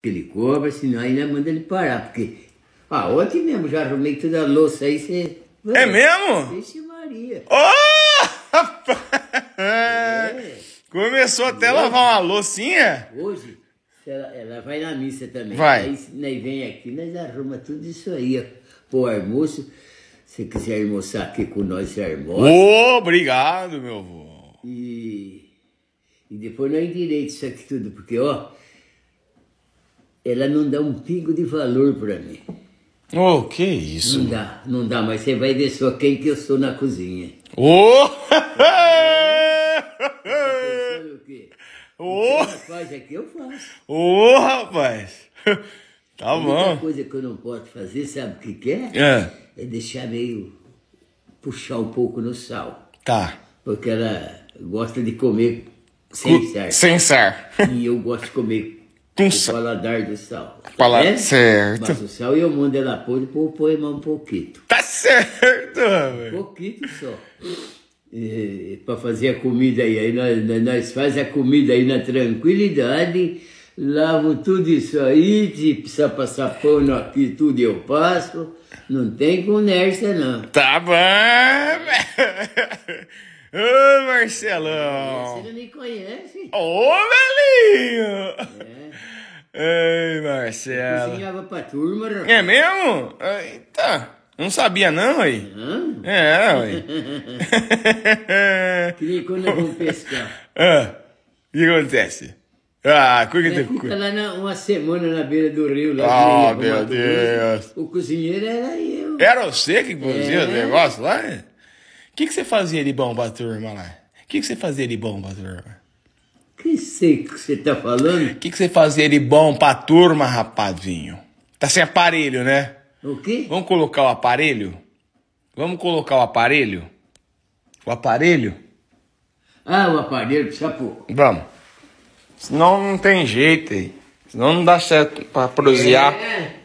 Ele cobra, senão ainda manda ele parar, porque. Ah, ontem mesmo já arrumei toda a louça aí, você. É mesmo? Vixe Maria. Oh! Rapaz! É. Começou até a lavar uma loucinha? Hoje, ela, ela, vai na missa também. Vai. Aí vem aqui, nós arruma tudo isso aí, ó. Pô, almoço. Se quiser almoçar aqui com nós, você é almoça. obrigado, meu avô. E, e depois nós direito isso aqui tudo, porque, ó ela não dá um pingo de valor para mim. Oh, que isso? Não dá, não dá, mas você vai ver só quem que eu sou na cozinha. Oh! Oh! Faz aqui, eu faço. Ô, oh, rapaz! Tá bom. A única coisa que eu não posso fazer, sabe o que, é? é? É deixar meio. puxar um pouco no sal. Tá. Porque ela gosta de comer sem sal. Sem sal. E eu gosto de comer com o paladar do sal. Paladar é certo. Mas o sal e o mundo era é pôr, põe mais um pouquinho. Tá certo, homem. Um pouquinho só. Para fazer a comida aí. Aí nós, nós faz a comida aí na tranquilidade, lavo tudo isso aí, se precisar passar pano aqui, tudo eu passo. Não tem conversa, não. Tá bom. Ô, Marcelão. Você não me conhece? Ô, velhinho. Ei, Marcelo. Cozinhava pra turma, rapaz. É mesmo? Eita. Não sabia não, aí? Não? É, ué. que quando eu vou pescar. Ah, o que acontece? Ah, cuida é de Fica lá na, uma semana na beira do rio. Lá ah, meu Mato Deus. Cruz, o cozinheiro era eu. Era você que cozinha é. os negócios lá? O que, que você fazia de bom pra turma lá? O que, que você fazia de bom pra turma? Que sei que você tá falando? O que, que você fazia de bom pra turma, rapazinho? Tá sem aparelho, né? O quê? Vamos colocar o aparelho? Vamos colocar o aparelho? O aparelho? Ah, o aparelho, chapô. Vamos. Senão não tem jeito aí. Senão não dá certo pra prosear. É.